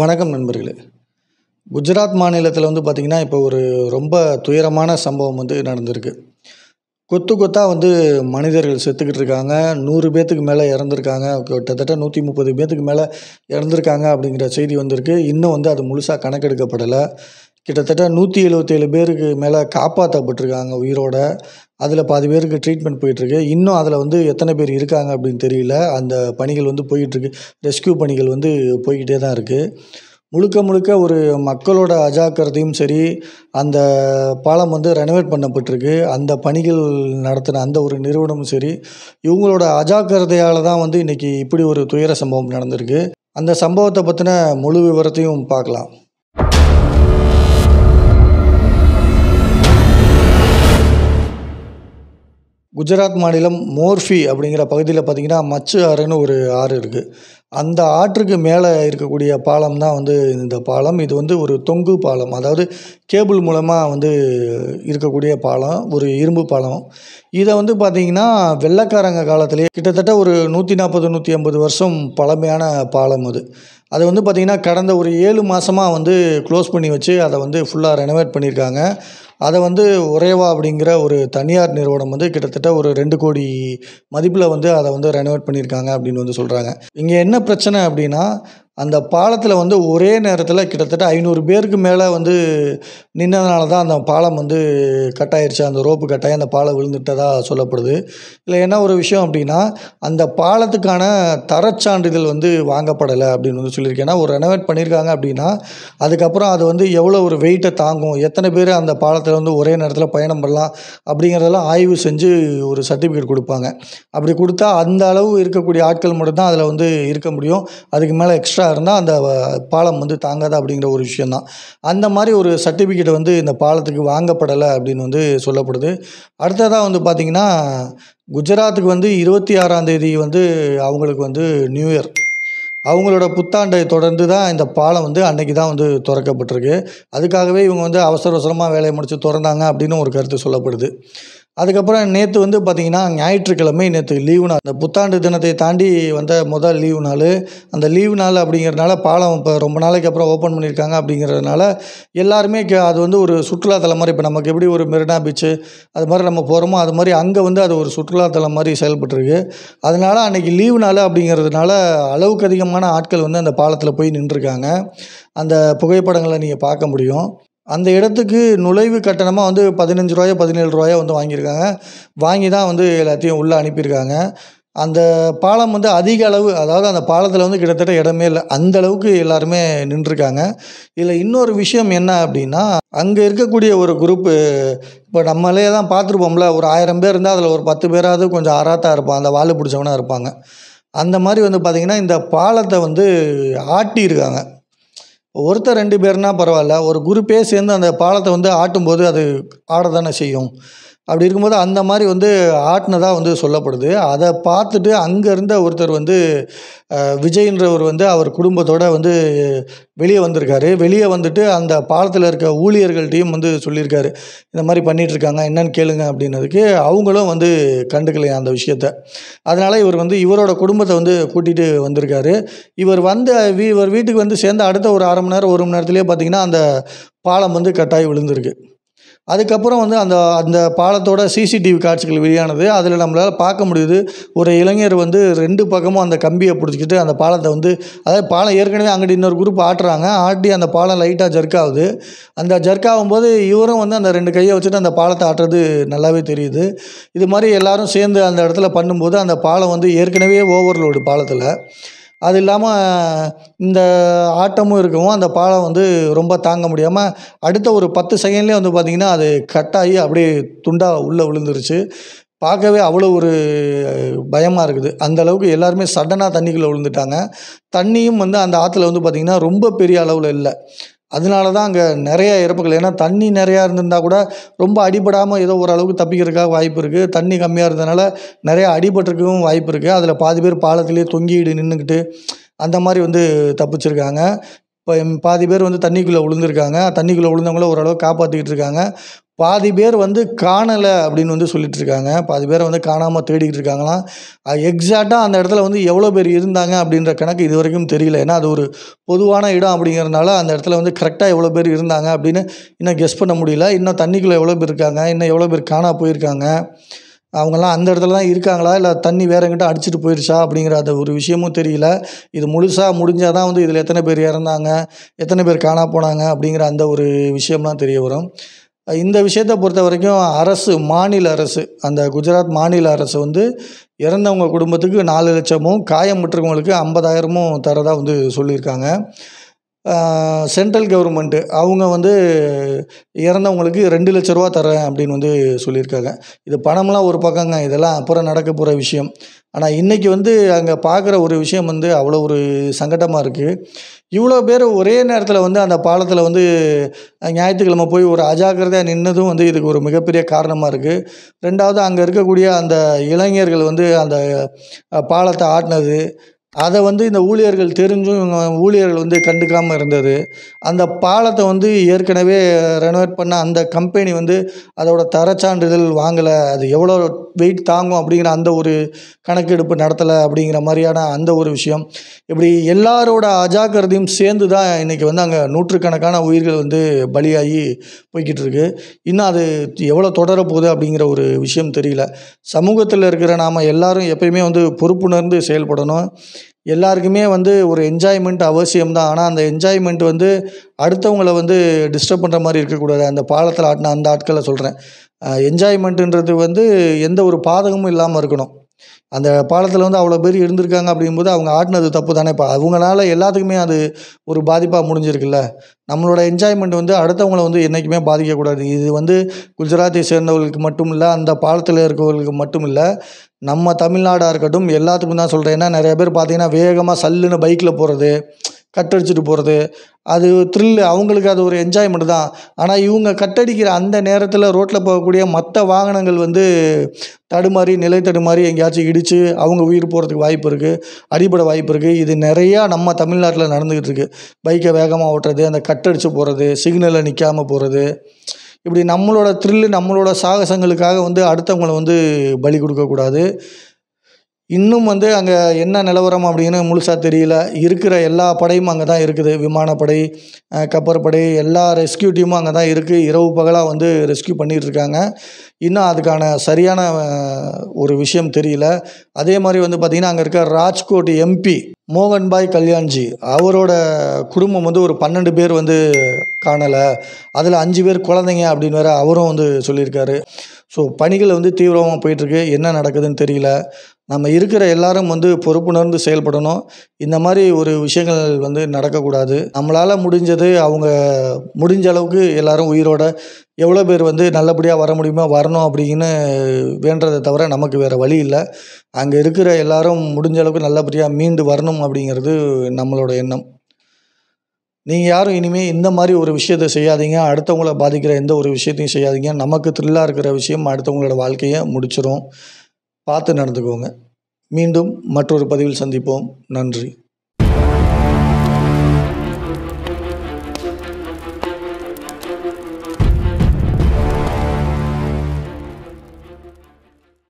வணக்கம் நண்பர்களே குஜராத் மாநிலத்தில் வந்து பார்த்திங்கன்னா இப்போ ஒரு ரொம்ப துயரமான சம்பவம் வந்து நடந்திருக்கு கொத்து கொத்தாக வந்து மனிதர்கள் செத்துக்கிட்டு இருக்காங்க நூறு பேர்த்துக்கு மேலே இறந்துருக்காங்க கிட்டத்தட்ட நூற்றி முப்பது பேர்த்துக்கு மேலே இறந்துருக்காங்க அப்படிங்கிற செய்தி வந்திருக்கு இன்னும் வந்து அது முழுசாக கணக்கெடுக்கப்படலை கிட்டத்தட்ட நூற்றி எழுபத்தேழு பேருக்கு மேலே காப்பாற்றப்பட்டிருக்காங்க உயிரோட அதில் பாதி பேருக்கு ட்ரீட்மெண்ட் போயிட்டுருக்கு இன்னும் அதில் வந்து எத்தனை பேர் இருக்காங்க அப்படின்னு தெரியல அந்த பணிகள் வந்து போயிட்டுருக்கு ரெஸ்கியூ பணிகள் வந்து போய்கிட்டே தான் இருக்குது முழுக்க முழுக்க ஒரு மக்களோட அஜாக்கிரதையும் சரி அந்த பாலம் வந்து ரெனோவேட் பண்ணப்பட்டிருக்கு அந்த பணிகள் நடத்தின அந்த ஒரு நிறுவனமும் சரி இவங்களோட அஜாக்கிரதையால் தான் வந்து இன்றைக்கி இப்படி ஒரு துயர சம்பவம் நடந்திருக்கு அந்த சம்பவத்தை பற்றின முழு விவரத்தையும் பார்க்கலாம் குஜராத் மாநிலம் மோர்ஃபி அப்படிங்கிற பகுதியில் பார்த்திங்கன்னா மச்சு ஆறுன்னு ஒரு ஆறு இருக்குது அந்த ஆற்றுக்கு மேலே இருக்கக்கூடிய பாலம் தான் வந்து இந்த பாலம் இது வந்து ஒரு தொங்கு பாலம் அதாவது கேபிள் மூலமாக வந்து இருக்கக்கூடிய பாலம் ஒரு இரும்பு பாலம் இதை வந்து பார்த்திங்கன்னா வெள்ளக்காரங்க காலத்திலே கிட்டத்தட்ட ஒரு நூற்றி நாற்பது நூற்றி ஐம்பது வருஷம் பழமையான பாலம் அது அது வந்து பார்த்திங்கன்னா கடந்த ஒரு ஏழு மாதமாக வந்து க்ளோஸ் பண்ணி வச்சு அதை வந்து ஃபுல்லாக ரெனோவேட் பண்ணியிருக்காங்க அதை வந்து ஒரேவா அப்படிங்கிற ஒரு தனியார் நிறுவனம் வந்து கிட்டத்தட்ட ஒரு ரெண்டு கோடி மதிப்பில் வந்து அதை வந்து ரெனோவேட் பண்ணியிருக்காங்க அப்படின்னு வந்து சொல்கிறாங்க இங்கே என்ன பிரச்சனை அப்படின்னா அந்த பாலத்தில் வந்து ஒரே நேரத்தில் கிட்டத்தட்ட ஐநூறு பேருக்கு மேலே வந்து நின்றதுனால தான் அந்த பாலம் வந்து கட்டாயிருச்சு அந்த ரோப்பு கட்டாயி அந்த பாலம் விழுந்துட்டதாக சொல்லப்படுது இல்லை என்ன ஒரு விஷயம் அப்படின்னா அந்த பாலத்துக்கான தரச்சான்றிதழ் வந்து வாங்கப்படலை அப்படின்னு வந்து சொல்லியிருக்கேன் ஒரு ரெனோவேட் பண்ணியிருக்காங்க அப்படின்னா அதுக்கப்புறம் அது வந்து எவ்வளோ ஒரு வெயிட்டை தாங்கும் எத்தனை பேர் அந்த பாலத்தில் வந்து ஒரே நேரத்தில் பயணம் பண்ணலாம் அப்படிங்கிறதெல்லாம் ஆய்வு செஞ்சு ஒரு சர்டிஃபிகேட் கொடுப்பாங்க அப்படி கொடுத்தா அந்த அளவு இருக்கக்கூடிய ஆட்கள் மட்டும்தான் அதில் வந்து இருக்க முடியும் அதுக்கு மேலே எக்ஸ்ட்ரா இருந்தால் அந்த பாலம் வந்து தாங்காதா அப்படிங்கிற ஒரு விஷயந்தான் அந்த மாதிரி ஒரு சர்டிஃபிகேட் வந்து இந்த பாலத்துக்கு வாங்கப்படலை அப்படின்னு வந்து சொல்லப்படுது அடுத்ததாக வந்து பார்த்திங்கன்னா குஜராத்துக்கு வந்து இருபத்தி ஆறாம் தேதி வந்து அவங்களுக்கு வந்து நியூ இயர் அவங்களோட புத்தாண்டை தொடர்ந்து தான் இந்த பாலம் வந்து அன்னைக்கு தான் வந்து திறக்கப்பட்டிருக்கு அதுக்காகவே இவங்க வந்து அவசர அவசரமாக வேலையை முடித்து திறந்தாங்க அப்படின்னு ஒரு கருத்து சொல்லப்படுது அதுக்கப்புறம் நேற்று வந்து பார்த்திங்கன்னா ஞாயிற்றுக்கிழமை நேற்று லீவு நாள் அந்த புத்தாண்டு தினத்தை தாண்டி வந்த முதல் லீவு நாள் அந்த லீவு நாள் அப்படிங்கிறதுனால பாலம் இப்போ ரொம்ப நாளைக்கு அப்புறம் ஓப்பன் பண்ணியிருக்காங்க அப்படிங்கிறதுனால எல்லாருமே க அது வந்து ஒரு சுற்றுலாத்தலம் மாதிரி இப்போ நமக்கு எப்படி ஒரு மெரினா பீச்சு அது மாதிரி நம்ம போகிறோமோ அது மாதிரி அங்கே வந்து அது ஒரு சுற்றுலாத்தலம் மாதிரி செயல்பட்டுருக்கு அதனால் அன்றைக்கி லீவு நாள் அப்படிங்கிறதுனால அளவுக்கு அதிகமான ஆட்கள் வந்து அந்த பாலத்தில் போய் நின்றுருக்காங்க அந்த புகைப்படங்களை நீங்கள் பார்க்க முடியும் அந்த இடத்துக்கு நுழைவு கட்டணமாக வந்து பதினஞ்சு ரூபாயோ பதினேழு ரூபாயோ வந்து வாங்கியிருக்காங்க வாங்கி தான் வந்து எல்லாத்தையும் உள்ளே அனுப்பியிருக்காங்க அந்த பாலம் வந்து அதிக அளவு அதாவது அந்த பாலத்தில் வந்து கிட்டத்தட்ட இடமே இல்லை அந்த அளவுக்கு எல்லாருமே நின்றுருக்காங்க இதில் இன்னொரு விஷயம் என்ன அப்படின்னா அங்கே இருக்கக்கூடிய ஒரு குரூப்பு இப்போ நம்மளே தான் பார்த்துருப்போம்ல ஒரு ஆயிரம் பேர் இருந்தால் அதில் ஒரு பத்து பேராவது கொஞ்சம் ஆறாத்தாக இருப்பான் அந்த வாழை பிடிச்சவனாக இருப்பாங்க அந்த மாதிரி வந்து பார்த்திங்கன்னா இந்த பாலத்தை வந்து ஆட்டியிருக்காங்க ஒருத்தர் ரெண்டு பேர்னால் பரவாயில்ல ஒரு குரூப்பே சேர்ந்து அந்த பாலத்தை வந்து ஆட்டும்போது அது ஆடதானே செய்யும் அப்படி இருக்கும்போது அந்த மாதிரி வந்து ஆட்டினதாக வந்து சொல்லப்படுது அதை பார்த்துட்டு அங்கே இருந்த ஒருத்தர் வந்து விஜய்ன்றவர் வந்து அவர் குடும்பத்தோடு வந்து வெளியே வந்திருக்காரு வெளியே வந்துட்டு அந்த பாலத்தில் இருக்க ஊழியர்கள்ட்டையும் வந்து சொல்லியிருக்காரு இந்த மாதிரி பண்ணிகிட்ருக்காங்க என்னன்னு கேளுங்க அப்படின்னதுக்கு அவங்களும் வந்து கண்டுக்கலையா அந்த விஷயத்த அதனால் இவர் வந்து இவரோட குடும்பத்தை வந்து கூட்டிகிட்டு வந்திருக்காரு இவர் வந்த இவர் வீட்டுக்கு வந்து சேர்ந்த அடுத்த ஒரு அரை மணி நேரம் ஒரு மணி நேரத்துலேயே பார்த்திங்கன்னா அந்த பாலம் வந்து கட்டாயி விழுந்திருக்கு அதுக்கப்புறம் வந்து அந்த அந்த பாலத்தோட சிசிடிவி காட்சிகள் வெளியானது அதில் நம்மளால் பார்க்க முடியுது ஒரு இளைஞர் வந்து ரெண்டு பக்கமும் அந்த கம்பியை பிடிச்சிக்கிட்டு அந்த பாலத்தை வந்து அதாவது பாலம் ஏற்கனவே அங்கிட்டு இன்னொரு குரூப் ஆட்டுறாங்க ஆட்டி அந்த பாலம் லைட்டாக ஜர்க் ஆகுது அந்த ஜர்க் ஆகும்போது இவரும் வந்து அந்த ரெண்டு கையை வச்சுட்டு அந்த பாலத்தை ஆட்டுறது நல்லாவே தெரியுது இது மாதிரி எல்லோரும் சேர்ந்து அந்த இடத்துல பண்ணும்போது அந்த பாலம் வந்து ஏற்கனவே ஓவர்லோடு பாலத்தில் அது இல்லாமல் இந்த ஆட்டமும் இருக்கவும் அந்த பாலம் வந்து ரொம்ப தாங்க முடியாமல் அடுத்த ஒரு பத்து செகண்ட்லேயே வந்து பார்த்திங்கன்னா அது கட் ஆகி அப்படியே துண்டாக உள்ளே விழுந்துருச்சு பார்க்கவே அவ்வளோ ஒரு பயமாக இருக்குது அந்த அளவுக்கு எல்லாருமே சடனாக தண்ணிக்குள்ளே விழுந்துட்டாங்க தண்ணியும் வந்து அந்த ஆற்றுல வந்து பார்த்திங்கன்னா ரொம்ப பெரிய அளவில் இல்லை அதனால தான் அங்கே நிறைய இறப்புகள் ஏன்னா தண்ணி நிறையா இருந்திருந்தா கூட ரொம்ப அடிபடாமல் ஏதோ ஓரளவுக்கு தப்பிக்கிறதுக்காக வாய்ப்பு இருக்குது தண்ணி கம்மியாக இருந்ததுனால நிறையா அடிபட்டுருக்கவும் வாய்ப்பு இருக்குது அதில் பாதி பேர் பாலத்திலே தொங்கிடு நின்றுக்கிட்டு அந்த மாதிரி வந்து தப்பிச்சிருக்காங்க இப்போ பாதி பேர் வந்து தண்ணிக்குள்ளே விழுந்துருக்காங்க தண்ணிக்குள்ளே விழுந்தவங்கள ஓரளவு காப்பாற்றிக்கிட்டு இருக்காங்க பாதி பேர் வந்து காணலை அப்படின்னு வந்து சொல்லிட்டு இருக்காங்க பாதி பேரை வந்து காணாமல் தேடிக்கிட்டு இருக்காங்களாம் எக்ஸாக்டாக அந்த இடத்துல வந்து எவ்வளோ பேர் இருந்தாங்க அப்படின்ற கணக்கு இது வரைக்கும் தெரியல ஏன்னா அது ஒரு பொதுவான இடம் அப்படிங்கிறதுனால அந்த இடத்துல வந்து கரெக்டாக எவ்வளோ பேர் இருந்தாங்க அப்படின்னு இன்னும் கெஸ் பண்ண முடியல இன்னும் தண்ணிக்குள்ளே எவ்வளோ பேர் இருக்காங்க இன்னும் எவ்வளோ பேர் காணா போயிருக்காங்க அவங்கெல்லாம் அந்த இடத்துல தான் இருக்காங்களா இல்லை தண்ணி வேற எங்கிட்ட அடிச்சுட்டு போயிடுச்சா அப்படிங்கிற அந்த ஒரு விஷயமும் தெரியல இது முழுசாக முடிஞ்சால் தான் வந்து இதில் எத்தனை பேர் இறந்தாங்க எத்தனை பேர் காணா போனாங்க அப்படிங்கிற அந்த ஒரு விஷயம்லாம் தெரிய வரும் இந்த விஷயத்தை பொறுத்த வரைக்கும் அரசு மாநில அரசு அந்த குஜராத் மாநில அரசு வந்து இறந்தவங்க குடும்பத்துக்கு நாலு லட்சமும் விட்டுருக்கவங்களுக்கு ஐம்பதாயிரமும் தரதாக வந்து சொல்லியிருக்காங்க சென்ட்ரல் கவர்மெண்ட்டு அவங்க வந்து இறந்தவங்களுக்கு ரெண்டு லட்ச ரூபா தரேன் அப்படின்னு வந்து சொல்லியிருக்காங்க இது பணம்லாம் ஒரு பக்கங்க இதெல்லாம் அப்புறம் நடக்க போகிற விஷயம் ஆனால் இன்றைக்கி வந்து அங்கே பார்க்குற ஒரு விஷயம் வந்து அவ்வளோ ஒரு சங்கடமாக இருக்குது இவ்வளோ பேர் ஒரே நேரத்தில் வந்து அந்த பாலத்தில் வந்து ஞாயிற்றுக்கிழமை போய் ஒரு அஜாக்கிரதையாக நின்றதும் வந்து இதுக்கு ஒரு மிகப்பெரிய காரணமாக இருக்குது ரெண்டாவது அங்கே இருக்கக்கூடிய அந்த இளைஞர்கள் வந்து அந்த பாலத்தை ஆட்டினது அதை வந்து இந்த ஊழியர்கள் தெரிஞ்சும் இவங்க ஊழியர்கள் வந்து கண்டுக்காமல் இருந்தது அந்த பாலத்தை வந்து ஏற்கனவே ரெனோவேட் பண்ண அந்த கம்பெனி வந்து அதோடய தரச்சான்றிதழ் வாங்கலை அது எவ்வளோ வெயிட் தாங்கும் அப்படிங்கிற அந்த ஒரு கணக்கெடுப்பு நடத்தலை அப்படிங்கிற மாதிரியான அந்த ஒரு விஷயம் இப்படி எல்லாரோட அஜாக்கிரதையும் சேர்ந்து தான் இன்றைக்கி வந்து அங்கே நூற்றுக்கணக்கான உயிர்கள் வந்து பலியாகி போய்கிட்டு இருக்குது இன்னும் அது எவ்வளோ தொடரப்போகுது அப்படிங்கிற ஒரு விஷயம் தெரியல சமூகத்தில் இருக்கிற நாம் எல்லாரும் எப்பயுமே வந்து பொறுப்புணர்ந்து செயல்படணும் எல்லாருக்குமே வந்து ஒரு என்ஜாய்மெண்ட் அவசியம் தான் ஆனால் அந்த என்ஜாய்மெண்ட் வந்து அடுத்தவங்களை வந்து டிஸ்டர்ப் பண்ணுற மாதிரி இருக்கக்கூடாது அந்த பாலத்தில் ஆட்டின அந்த ஆட்களை சொல்கிறேன் என்ஜாய்மெண்ட்டுன்றது வந்து எந்த ஒரு பாதகமும் இல்லாமல் இருக்கணும் அந்த பாலத்தில் வந்து அவ்வளோ பேர் இருந்திருக்காங்க அப்படிங்கும்போது அவங்க ஆட்டினது தப்பு தானே இப்போ அவங்களால எல்லாத்துக்குமே அது ஒரு பாதிப்பாக முடிஞ்சிருக்குல்ல நம்மளோட என்ஜாய்மெண்ட் வந்து அடுத்தவங்கள வந்து என்றைக்குமே பாதிக்கக்கூடாது இது வந்து குஜராத்தை சேர்ந்தவர்களுக்கு மட்டும் இல்லை அந்த பாலத்தில் இருக்கிறவர்களுக்கு மட்டும் இல்லை நம்ம தமிழ்நாடாக இருக்கட்டும் எல்லாத்துக்கும் தான் சொல்கிறேன் ஏன்னா நிறைய பேர் பார்த்தீங்கன்னா வேகமாக சல்லுன்னு பைக்கில் போகிறது கட் போகிறது அது த்ரில்லு அவங்களுக்கு அது ஒரு என்ஜாய்மெண்ட் தான் ஆனால் இவங்க கட்டடிக்கிற அந்த நேரத்தில் ரோட்டில் போகக்கூடிய மற்ற வாகனங்கள் வந்து தடுமாறி நிலை தடுமாறி எங்கேயாச்சும் இடித்து அவங்க உயிர் போகிறதுக்கு வாய்ப்பு இருக்குது அடிபட வாய்ப்பு இருக்குது இது நிறையா நம்ம தமிழ்நாட்டில் நடந்துக்கிட்டு இருக்குது பைக்கை வேகமாக ஓட்டுறது அந்த கட்டடிச்சு போகிறது சிக்னலில் நிற்காமல் போகிறது இப்படி நம்மளோட த்ரில்லு நம்மளோட சாகசங்களுக்காக வந்து அடுத்தவங்களை வந்து பலி கொடுக்கக்கூடாது இன்னும் வந்து அங்கே என்ன நிலவரம் அப்படின்னு முழுசாக தெரியல இருக்கிற எல்லா படையும் அங்கே தான் இருக்குது விமானப்படை கப்பற்படை எல்லா ரெஸ்கியூ டீமும் அங்கே தான் இருக்குது இரவு பகலாக வந்து ரெஸ்கியூ பண்ணிகிட்ருக்காங்க இன்னும் அதுக்கான சரியான ஒரு விஷயம் தெரியல அதே மாதிரி வந்து பார்த்திங்கன்னா அங்கே இருக்க ராஜ்கோட் எம்பி மோகன்பாய் கல்யாண்ஜி அவரோட குடும்பம் வந்து ஒரு பன்னெண்டு பேர் வந்து காணலை அதில் அஞ்சு பேர் குழந்தைங்க அப்படின்னு வேறு அவரும் வந்து சொல்லியிருக்காரு ஸோ பணிகள் வந்து தீவிரமாக போயிட்டுருக்கு என்ன நடக்குதுன்னு தெரியல நம்ம இருக்கிற எல்லாரும் வந்து பொறுப்புணர்ந்து செயல்படணும் இந்த மாதிரி ஒரு விஷயங்கள் வந்து நடக்கக்கூடாது நம்மளால் முடிஞ்சது அவங்க முடிஞ்ச அளவுக்கு எல்லாரும் உயிரோட எவ்வளோ பேர் வந்து நல்லபடியாக வர முடியுமோ வரணும் அப்படின்னு வேண்டதை தவிர நமக்கு வேறு வழி இல்லை அங்கே இருக்கிற எல்லாரும் முடிஞ்ச அளவுக்கு நல்லபடியாக மீண்டு வரணும் அப்படிங்கிறது நம்மளோட எண்ணம் நீங்கள் யாரும் இனிமேல் இந்த மாதிரி ஒரு விஷயத்தை செய்யாதீங்க அடுத்தவங்கள பாதிக்கிற எந்த ஒரு விஷயத்தையும் செய்யாதீங்க நமக்கு த்ரில்லாக இருக்கிற விஷயம் அடுத்தவங்களோட வாழ்க்கையை முடிச்சிடும் பார்த்து நடந்துக்கோங்க மீண்டும் மற்றொரு பதிவில் சந்திப்போம் நன்றி